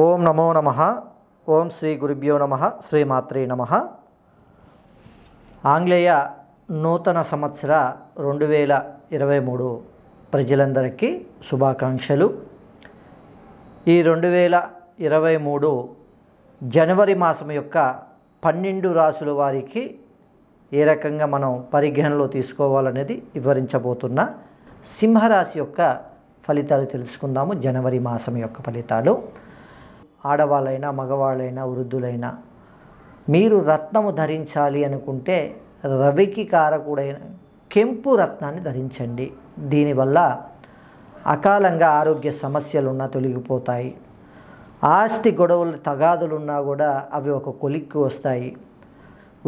ఓం నమో నమ ఓం శ్రీ గురుభ్యో నమ శ్రీమాత్రే నమ ఆంగ్లేయ నూతన సంవత్సర రెండు వేల ఇరవై మూడు ప్రజలందరికీ శుభాకాంక్షలు ఈ రెండు వేల ఇరవై మూడు జనవరి మాసం యొక్క పన్నెండు రాసుల వారికి ఏ రకంగా మనం పరిగణలో తీసుకోవాలనేది వివరించబోతున్న సింహరాశి యొక్క ఫలితాలు తెలుసుకుందాము జనవరి మాసం యొక్క ఫలితాలు ఆడవాళ్ళైనా మగవాళ్ళైనా వృద్ధులైనా మీరు రత్నము ధరించాలి అనుకుంటే రవికి కారకుడైన కెంపు రత్నాన్ని ధరించండి దీనివల్ల అకాలంగా ఆరోగ్య సమస్యలున్నా తొలగిపోతాయి ఆస్తి గొడవలు తగాదులున్నా కూడా అవి ఒక కొలిక్కి వస్తాయి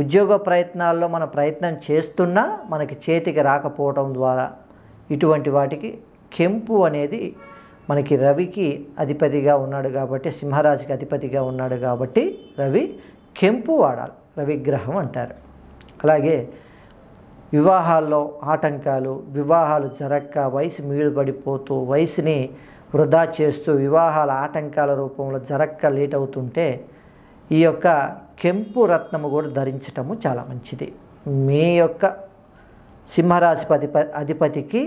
ఉద్యోగ ప్రయత్నాల్లో మన ప్రయత్నం చేస్తున్నా మనకి చేతికి రాకపోవటం ద్వారా ఇటువంటి వాటికి కెంపు అనేది మనకి రవికి అధిపతిగా ఉన్నాడు కాబట్టి సింహరాశికి అధిపతిగా ఉన్నాడు కాబట్టి రవి కెంపు వాడాలి రవిగ్రహం అంటారు అలాగే వివాహాల్లో ఆటంకాలు వివాహాలు జరక్క వయసు మీడు వయసుని వృధా చేస్తూ వివాహాల ఆటంకాల రూపంలో జరక్క లేట్ అవుతుంటే ఈ యొక్క కెంపు రత్నము కూడా ధరించటము చాలా మంచిది మీ యొక్క సింహరాశి అధిపతికి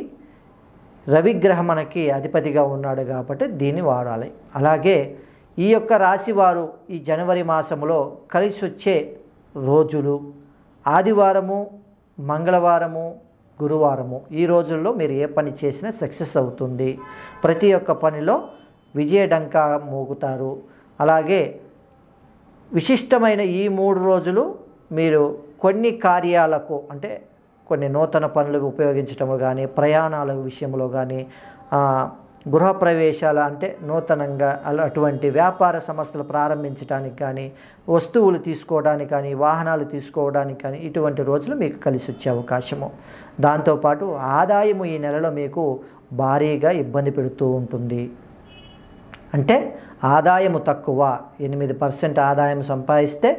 రవిగ్రహం మనకి అధిపతిగా ఉన్నాడు కాబట్టి దీన్ని వాడాలి అలాగే ఈ యొక్క రాశివారు ఈ జనవరి మాసంలో కలిసి వచ్చే రోజులు ఆదివారము మంగళవారము గురువారము ఈ రోజుల్లో మీరు ఏ పని చేసినా సక్సెస్ అవుతుంది ప్రతి ఒక్క పనిలో విజయడంక మోగుతారు అలాగే విశిష్టమైన ఈ మూడు రోజులు మీరు కొన్ని కార్యాలకు అంటే కొన్ని నూతన పనులకు ఉపయోగించటము కానీ ప్రయాణాల విషయంలో కానీ గృహప్రవేశాలు అంటే నూతనంగా అటువంటి వ్యాపార సంస్థలు ప్రారంభించడానికి కానీ వస్తువులు తీసుకోవడానికి కానీ వాహనాలు తీసుకోవడానికి కానీ ఇటువంటి రోజులు మీకు కలిసి వచ్చే అవకాశము దాంతోపాటు ఆదాయము ఈ నెలలో మీకు భారీగా ఇబ్బంది పెడుతూ ఉంటుంది అంటే ఆదాయము తక్కువ ఎనిమిది పర్సెంట్ ఆదాయం సంపాదిస్తే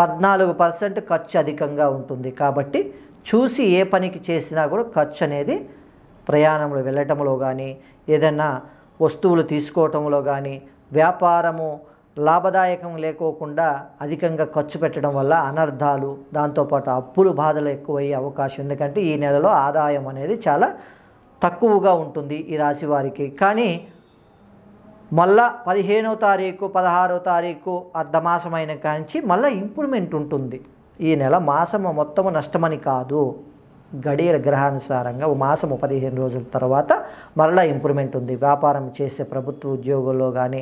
పద్నాలుగు పర్సెంట్ ఖర్చు అధికంగా ఉంటుంది కాబట్టి చూసి ఏ పనికి చేసినా కూడా ఖర్చు అనేది ప్రయాణంలో వెళ్ళటంలో కానీ ఏదైనా వస్తువులు తీసుకోవటంలో కానీ వ్యాపారము లాభదాయకం లేకోకుండా అధికంగా ఖర్చు పెట్టడం వల్ల అనర్థాలు దాంతోపాటు అప్పులు బాధలు ఎక్కువయ్యే అవకాశం ఎందుకంటే ఈ నెలలో ఆదాయం అనేది చాలా తక్కువగా ఉంటుంది ఈ రాశి వారికి కానీ మళ్ళా పదిహేనో తారీఖు పదహారో తారీఖు అర్ధమాసమైన కాంచి మళ్ళీ ఇంప్రూవ్మెంట్ ఉంటుంది ఈ నెల మాసము మొత్తము నష్టమని కాదు గడియల గ్రహానుసారంగా ఓ మాసము పదిహేను రోజుల తర్వాత మరలా ఇంప్రూవ్మెంట్ ఉంది వ్యాపారం చేసే ప్రభుత్వ ఉద్యోగుల్లో కానీ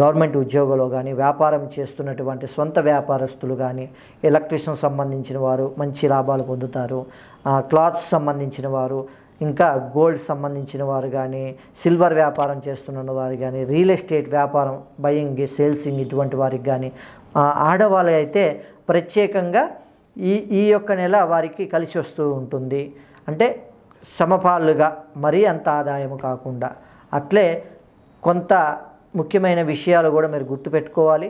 గవర్నమెంట్ ఉద్యోగుల్లో కానీ వ్యాపారం చేస్తున్నటువంటి సొంత వ్యాపారస్తులు కానీ ఎలక్ట్రిషన్ సంబంధించిన వారు మంచి లాభాలు పొందుతారు క్లాత్స్ సంబంధించిన వారు ఇంకా గోల్డ్ సంబంధించిన వారు కానీ సిల్వర్ వ్యాపారం చేస్తున్న వారు కానీ రియల్ ఎస్టేట్ వ్యాపారం బయింగ్ సేల్సింగ్ ఇటువంటి వారికి కానీ ఆడవాళ్ళు అయితే ప్రత్యేకంగా ఈ ఈ యొక్క నెల వారికి కలిసి వస్తూ ఉంటుంది అంటే సమపాలుగా మరీ అంత ఆదాయం కాకుండా అట్లే కొంత ముఖ్యమైన విషయాలు కూడా మీరు గుర్తుపెట్టుకోవాలి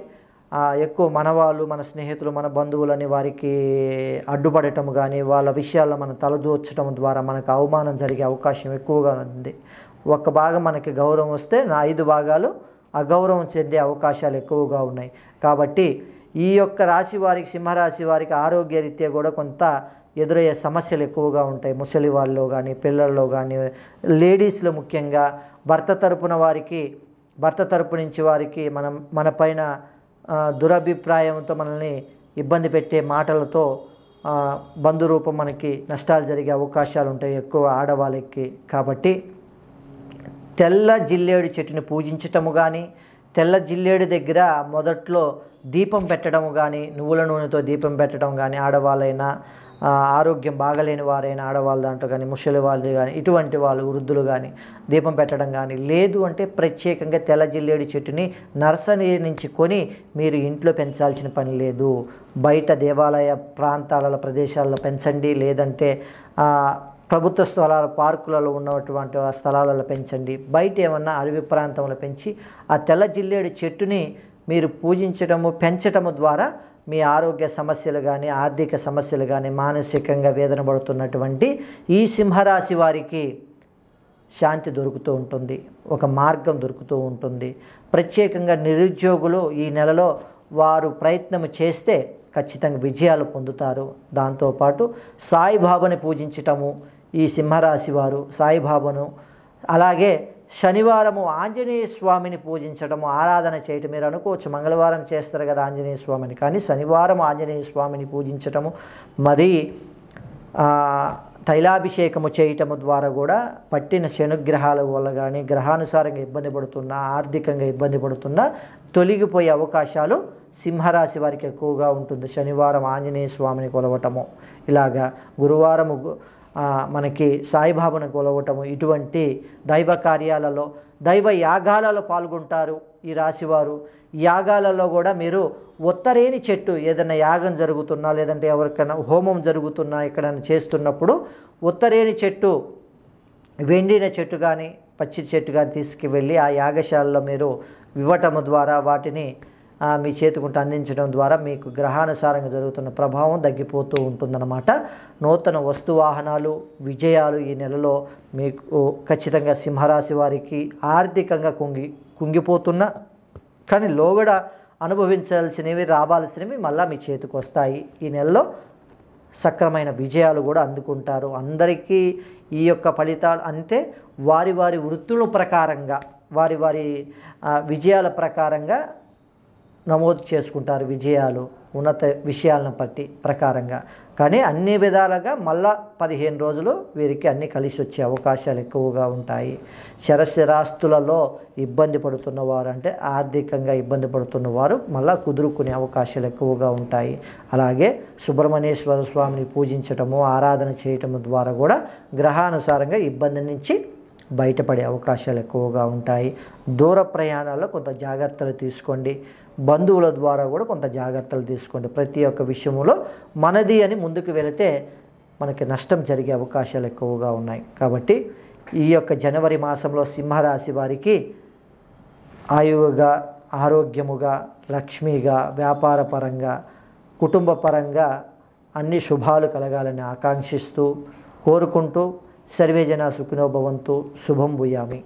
ఎక్కువ మన వాళ్ళు మన స్నేహితులు మన బంధువులని వారికి అడ్డుపడటం కానీ వాళ్ళ విషయాల్లో మనం తలదూర్చడం ద్వారా మనకు అవమానం జరిగే అవకాశం ఎక్కువగా ఉంది ఒక భాగం మనకి గౌరవం వస్తే నా ఐదు భాగాలు అగౌరవం చెందే అవకాశాలు ఎక్కువగా ఉన్నాయి కాబట్టి ఈ యొక్క రాశి వారికి సింహరాశి వారికి ఆరోగ్యరీత్యా కూడా కొంత ఎదురయ్యే సమస్యలు ఎక్కువగా ఉంటాయి ముసలి వాళ్ళలో కానీ పిల్లల్లో కానీ లేడీస్లో ముఖ్యంగా భర్త తరపున వారికి భర్త తరపు నుంచి వారికి మనం మన పైన దురభిప్రాయంతో మనల్ని ఇబ్బంది పెట్టే మాటలతో బంధురూపం మనకి నష్టాలు జరిగే అవకాశాలు ఉంటాయి ఎక్కువ ఆడవాళ్ళకి కాబట్టి తెల్ల జిల్లేడు చెట్టుని పూజించటము కానీ తెల్ల జిల్లేడు దగ్గర మొదట్లో దీపం పెట్టడం కానీ నువ్వుల నూనెతో దీపం పెట్టడం కానీ ఆడవాళ్ళైనా ఆరోగ్యం బాగలేని వారైనా ఆడవాళ్ళ దాంట్లో కానీ ముసలి వాళ్ళు కానీ ఇటువంటి వాళ్ళు వృద్ధులు కానీ దీపం పెట్టడం కానీ లేదు అంటే ప్రత్యేకంగా తెల్ల జిల్లేడు చెట్టుని నర్సరీ నుంచి కొని మీరు ఇంట్లో పెంచాల్సిన పని లేదు బయట దేవాలయ ప్రాంతాలలో ప్రదేశాల్లో పెంచండి లేదంటే ప్రభుత్వ స్థలాల పార్కులలో ఉన్నటువంటి ఆ స్థలాలలో పెంచండి బయట ఏమన్నా అడవి ప్రాంతంలో పెంచి ఆ తెల్ల జిల్లేడు చెట్టుని మీరు పూజించడము పెంచడము ద్వారా మీ ఆరోగ్య సమస్యలు కానీ ఆర్థిక సమస్యలు కానీ మానసికంగా వేదన పడుతున్నటువంటి ఈ సింహరాశి వారికి శాంతి దొరుకుతూ ఉంటుంది ఒక మార్గం దొరుకుతూ ఉంటుంది ప్రత్యేకంగా నిరుద్యోగులు ఈ నెలలో వారు ప్రయత్నం చేస్తే ఖచ్చితంగా విజయాలు పొందుతారు దాంతోపాటు సాయిబాబాని పూజించటము ఈ సింహరాశి వారు సాయిబాబాను అలాగే శనివారము ఆంజనేయ స్వామిని పూజించడము ఆరాధన చేయటం మీరు అనుకోవచ్చు మంగళవారం చేస్తారు కదా ఆంజనేయ స్వామిని కానీ శనివారం ఆంజనేయ స్వామిని పూజించటము మరి తైలాభిషేకము చేయటము ద్వారా కూడా పట్టిన శనుగ్రహాల వల్ల కానీ గ్రహానుసారంగా ఇబ్బంది పడుతున్న ఆర్థికంగా ఇబ్బంది పడుతున్న తొలగిపోయే అవకాశాలు సింహరాశి వారికి ఎక్కువగా ఉంటుంది శనివారం ఆంజనేయ స్వామిని కొలవటము ఇలాగా గురువారము మనకి సాయిబాబును కొలవటము ఇటువంటి దైవ కార్యాలలో దైవ యాగాలలో పాల్గొంటారు ఈ రాశివారు యాగాలలో కూడా మీరు ఒత్తరేని చెట్టు ఏదైనా యాగం జరుగుతున్నా లేదంటే ఎవరికైనా హోమం జరుగుతున్నా ఎక్కడైనా చేస్తున్నప్పుడు ఒత్తరేని చెట్టు వెండిన చెట్టు కానీ పచ్చి చెట్టు కానీ తీసుకువెళ్ళి ఆ యాగశాలలో మీరు ఇవ్వటము ద్వారా వాటిని మీ చేతికుంట అందించడం ద్వారా మీకు గ్రహానుసారంగా జరుగుతున్న ప్రభావం తగ్గిపోతూ ఉంటుందన్నమాట నూతన వస్తువాహనాలు విజయాలు ఈ నెలలో మీకు ఖచ్చితంగా సింహరాశి వారికి ఆర్థికంగా కుంగి కుంగిపోతున్న కానీ లోగడ అనుభవించాల్సినవి రావాల్సినవి మళ్ళీ మీ చేతికి వస్తాయి ఈ నెలలో సక్రమైన విజయాలు కూడా అందుకుంటారు అందరికీ ఈ యొక్క ఫలితాలు అంటే వారి వారి వృత్తుల ప్రకారంగా వారి వారి విజయాల ప్రకారంగా నమోదు చేసుకుంటారు విజయాలు ఉన్నత విషయాలను బట్టి ప్రకారంగా కానీ అన్ని విధాలుగా మళ్ళా పదిహేను రోజులు వీరికి అన్నీ కలిసి వచ్చే అవకాశాలు ఎక్కువగా ఉంటాయి శరశిరాస్తులలో ఇబ్బంది పడుతున్న వారు అంటే ఆర్థికంగా ఇబ్బంది పడుతున్న వారు మళ్ళా కుదురుకునే అవకాశాలు ఎక్కువగా ఉంటాయి అలాగే సుబ్రహ్మణ్యేశ్వర స్వామిని పూజించటము ఆరాధన చేయటము ద్వారా కూడా గ్రహానుసారంగా ఇబ్బంది నుంచి బయటపడే అవకాశాలు ఎక్కువగా ఉంటాయి దూర ప్రయాణాల్లో కొంత జాగ్రత్తలు తీసుకోండి బంధువుల ద్వారా కూడా కొంత జాగ్రత్తలు తీసుకోండి ప్రతి ఒక్క విషయంలో మనది అని ముందుకు వెళితే మనకి నష్టం జరిగే అవకాశాలు ఎక్కువగా ఉన్నాయి కాబట్టి ఈ యొక్క జనవరి మాసంలో సింహరాశి వారికి ఆయువుగా ఆరోగ్యముగా లక్ష్మిగా వ్యాపారపరంగా కుటుంబపరంగా అన్ని శుభాలు కలగాలని ఆకాంక్షిస్తూ కోరుకుంటూ सर्वे जना सुखिनो भवंतु शुभम भूयामी